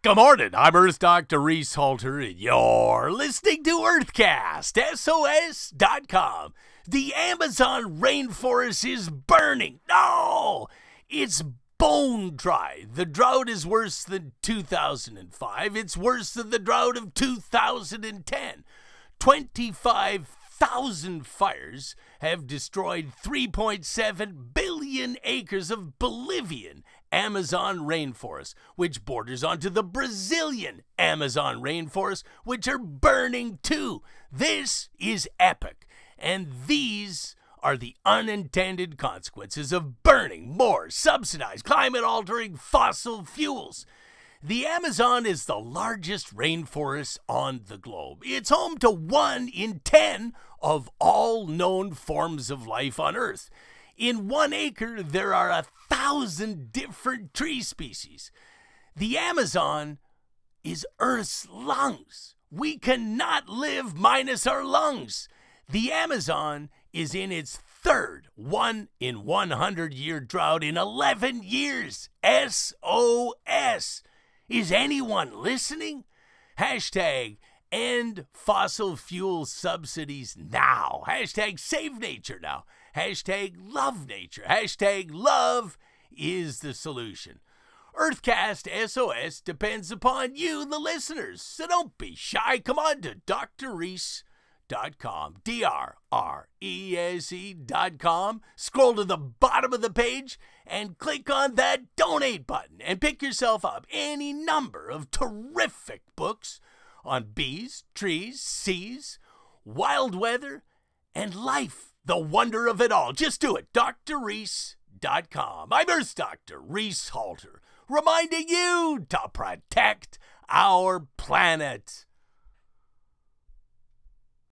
Good morning, I'm Earth Doctor Reese Halter, and you're listening to Earthcast, SOS.com. The Amazon rainforest is burning. No! It's bone dry. The drought is worse than 2005. It's worse than the drought of 2010. 25,000 fires have destroyed 3.7 billion acres of Bolivian Amazon rainforest, which borders onto the Brazilian Amazon rainforest, which are burning too. This is epic. And these are the unintended consequences of burning more subsidized climate altering fossil fuels. The Amazon is the largest rainforest on the globe. It's home to one in 10 of all known forms of life on Earth. In one acre, there are a 1,000 different tree species. The Amazon is Earth's lungs. We cannot live minus our lungs. The Amazon is in its third one in 100 year drought in 11 years. SOS. Is anyone listening? Hashtag end fossil fuel subsidies now. Hashtag save nature now. Hashtag love nature. Hashtag love is the solution. Earthcast SOS depends upon you, the listeners, so don't be shy. Come on to drreese.com, D R R E S E.com. Scroll to the bottom of the page and click on that donate button and pick yourself up any number of terrific books on bees, trees, seas, wild weather, and life, the wonder of it all. Just do it. Dr. Reese. Newsbeat.com. I'm Earth Doctor Reese Halter, reminding you to protect our planet.